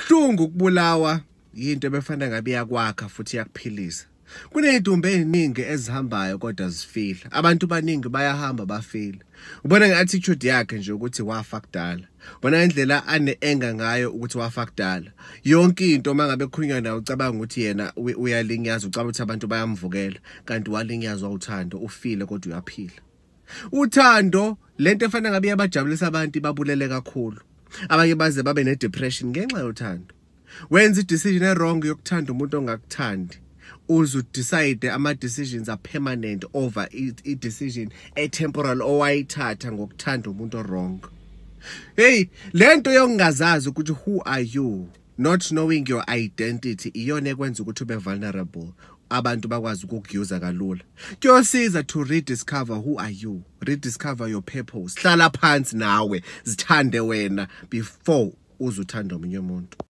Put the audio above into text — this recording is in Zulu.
Kuhlungu ukubulawa yinto ebefanele ngabe iyakwakha futhi iyakuphilisa. Kuney'dumbe ey'ningi ezihambayo kodwa zifihla. Abantu baningi bayahamba bafile. Ubona nge-attitude yakhe nje ukuthi wafa kudala. Ubona ngendlela ane-anger ngayo ukuthi wafa kudala. Yonke into uma ngabe kukhulunywa naye ucabanga ukuthi yena uyalinyaza, ucabanga ukuthi abantu bayamvukela, kanti walinyazwa uthando, ufile kodwa uyaphila. Uthando lento efanele ngabe iyabajabulisa abantu ibabulele kakhulu. abanye baze babe nedepression ngenxa yothando wenza idecision erong yokuthanda umuntu ongakuthandi uze udecide ama-decisions are-permanent over i-decision etemporal owayithatha ngokuthanda umuntu orong heyi le nto yokungazazi ukuthi who are you not knowing your identity iyona ekwenza ukuthi ube vulnerable abantu bakwazi ukukuuser kalula kuyosiza to rediscover who are you rediscover your purpose hlala phansi nawe zithande wena before uzuthanda omunye umuntu